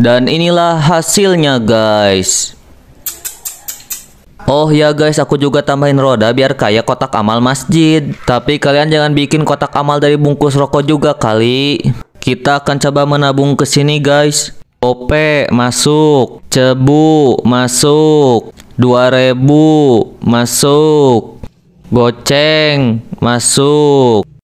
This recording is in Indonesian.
Dan inilah hasilnya guys Oh ya guys, aku juga tambahin roda biar kayak kotak amal masjid. Tapi kalian jangan bikin kotak amal dari bungkus rokok juga kali. Kita akan coba menabung ke sini guys. OP masuk, cebu masuk, 2000 masuk, goceng masuk,